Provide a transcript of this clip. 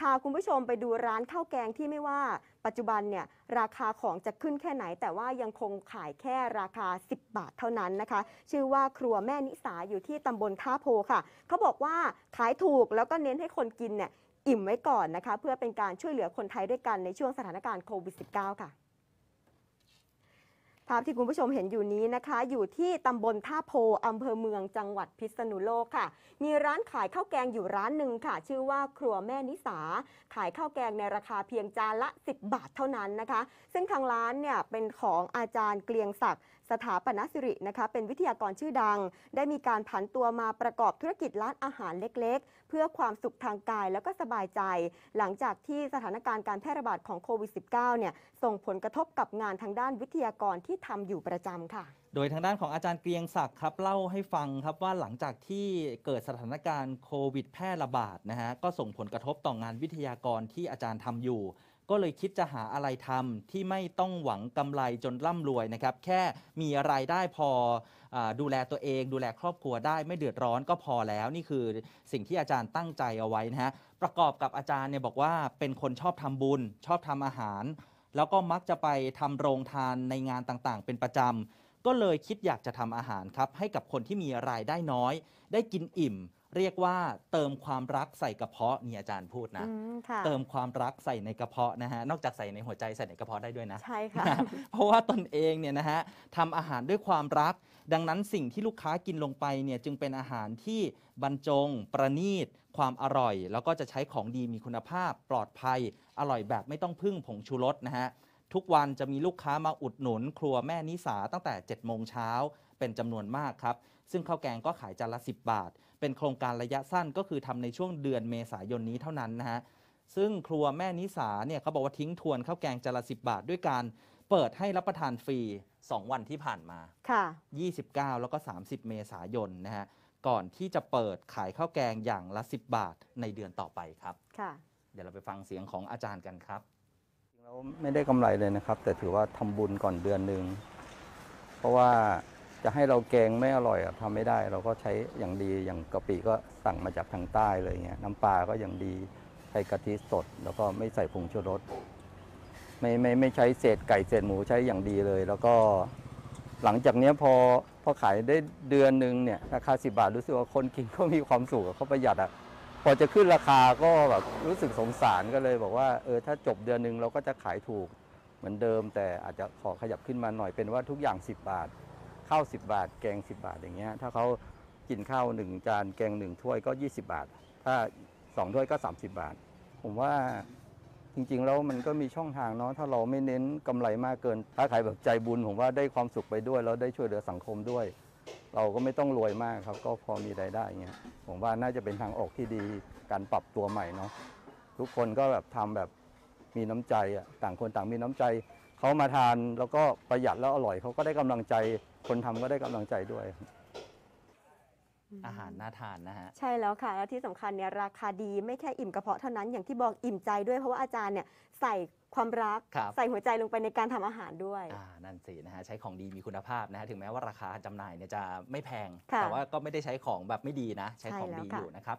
พาคุณผู้ชมไปดูร้านข้าวแกงที่ไม่ว่าปัจจุบันเนี่ย ราคาของจะขึ้นแค่ไหน แต่ว่ายังคงขายแค่ราคา 10 บาทเท่านั้นนะคะ ชื่อว่าครัวแม่นิสาอยู่ที่ตำบลท่าโพค่ะ เขาบอกว่าขายถูกแล้วก็เน้นให้คนกินเนี่ย อิ่มไว้ก่อนนะคะเพื่อเป็นการช่วยเหลือคนไทยด้วยกันในช่วงสถานการณ์โควิด -19 ค่ะภาพที่คุณผู้ชมเห็นอยู่นี้นะคะอยู่ที่ตำบลท่าโพอำเภอเมืองจังหวัดพิษณุโลกค่ะ มีร้านขายข้าวแกงอยู่ร้านหนึ่งค่ะชื่อว่าครัวแม่นิสา ขายข้าวแกงในราคาเพียงจานละ 10 บาทเท่านั้นนะคะซึ่งทางร้านเนี่ยเป็นของอาจารย์เกลียงศักดิ์สถาปนสิรินะคะเป็นวิทยากรชื่อดัง ได้มีการผันตัวมาประกอบธุรกิจร้านอาหารเล็กๆ เพื่อความสุขทางกายแล้วก็สบายใจหลังจากที่สถานการณ์การแพร่ระบาดของโควิด -19 เนี่ยส่งผลกระทบกับงานทางด้านวิทยากรที่ทำอยู่ประจำค่ะ โดยทางด้านของอาจารย์เกรียงศักดิ์ครับเล่าให้ฟังครับว่าหลังจากที่เกิดสถานการณ์โควิดแพร่ระบาดนะฮะ ก็ส่งผลกระทบต่องงานวิทยากรที่อาจารย์ทำอยู่ ก็เลยคิดจะหาอะไรทำที่ไม่ต้องหวังกำไรจนร่ำรวยนะครับ แค่มีรายได้พออดูแลตัวเอง ดูแลครอบครัวได้ไม่เดือดร้อนก็พอแล้วนี่คือสิ่งที่อาจารย์ตั้งใจเอาไว้นะฮะประกอบกับอาจารย์เนี่ยบอกว่าเป็นคนชอบทำบุญชอบทำอาหารแล้วก็มักจะไปทำโรงทานในงานต่างๆเป็นประจำก็เลยคิดอยากจะทำอาหารครับให้กับคนที่มีรายได้น้อย ได้กินอิ่ม เรียกว่าเติมความรักใส่กระเพาะนี่อาจารย์พูดนะะเติมความรักใส่ในกระเพาะนะฮะนอกจากใส่ในหัวใจใส่ในกระเพาะได้ด้วยนะใช่ค่ะะเพราะว่าตนเองเนี่ยนะฮะทำอาหารด้วยความรัก ดังนั้นสิ่งที่ลูกค้ากินลงไปเนี่ยจึงเป็นอาหารที่บรรจง ประณีตความอร่อย แล้วก็จะใช้ของดีมีคุณภาพปลอดภัย อร่อยแบบไม่ต้องพึ่งผงชูรสนะฮะทุกวันจะมีลูกค้ามาอุดหนุน ครัวแม่นิสาตั้งแต่ 7 โมงเช้าเป็นจำนวนมากครับ ซึ่งข้าวแกงก็ขายจานละ 10 บาท เป็นโครงการระยะสั้นก็คือทำในช่วงเดือนเมษายนนี้เท่านั้นนะฮะซึ่งครัวแม่นิสาเนี่ยเขาบอกว่าทิ้งทวนข้าวแกงจานละ 10 บาทด้วยการเปิดให้รับประทานฟรี 2 วันที่ผ่านมาค่ะ 29 แล้วก็30 เมษายนนะฮะก่อนที่จะเปิดขายข้าวแกงอย่างละ 10 บาทในเดือนต่อไปครับค่ะ เดี๋ยวเราไปฟังเสียงของอาจารย์กันครับแลไม่ได้กำไรเลยนะครับ แต่ถือว่าทำบุญก่อนเดือนหนึ่งเพราะว่าจะให้เราแกงไม่อร่อยทำไม่ได้ เราก็ใช้อย่างดีอย่างกะปิก็สั่งมาจากทางใต้เลยเงี้ยน้ำปลาก็อย่างดีใช้กะทิสดแล้วก็ไม่ใส่ผงชูรสไม่ไม่ไม่ใช้เศษไก่เศษหมูใช้อย่างดีเลย แล้วก็หลังจากนี้พอพอขายได้เดือนหนึ่งเนี่ยราคาสิบาทรู้สึกว่าคนกินก็มีความสุขเขาประหยัดอะ่ะพอจะขึ้นราคาก็แบบรู้สึกสงสารก็เลยบอกว่าเออถ้าจบเดือนหนึ่งเราก็จะขายถูกเหมือนเดิม แต่อาจจะขอขยับขึ้นมาหน่อยเป็นว่าทุกอย่าง 10 บาท ข้าว10 บาท แกง 10 บาทอย่างเงี้ยถ้าเขากินข้าวหนึ่งจานแกงหนึ่งถ้วยก็ 20 บาท ถ้าสองถ้วยก็30 บาท ผมว่าจริงๆแล้วมันก็มีช่องทางเนาะถ้าเราไม่เน้นกำไรมากเกิน ถ้าขายแบบใจบุญผมว่าได้ความสุขไปด้วยแล้วได้ช่วยเหลือสังคมด้วยเราก็ไม่ต้องรวยมากครับก็พอมีรายได้เงี้ยผมว่าน่าจะเป็นทางออกที่ดีการปรับตัวใหม่เนาะทุกคนก็แบบทำแบบมีน้ำใจอ่ะต่างคนต่างมีน้ำใจ เขามาทานแล้วก็ประหยัดแล้วอร่อยเขาก็ได้กำลังใจ คนทำก็ได้กำลังใจด้วยอาหารน่าทานนะฮะใช่แล้วค่ะ และที่สำคัญเนี่ยราคาดีไม่แค่อิ่มกระเพาะเท่านั้นอย่างที่บอกอิ่มใจด้วยเพราะว่า อาจารย์เนี่ยใส่ความรักรใส่หัวใจลงไปในการทำอาหารด้วยอ่านั่นสินะฮะใช้ของดีมีคุณภาพนะฮะถึงแม้ว่าราคาจำหน่ายเนี่ยจะไม่แพง แต่ว่าก็ไม่ได้ใช้ของแบบไม่ดีนะ ใช้ของดีอยู่นะครับ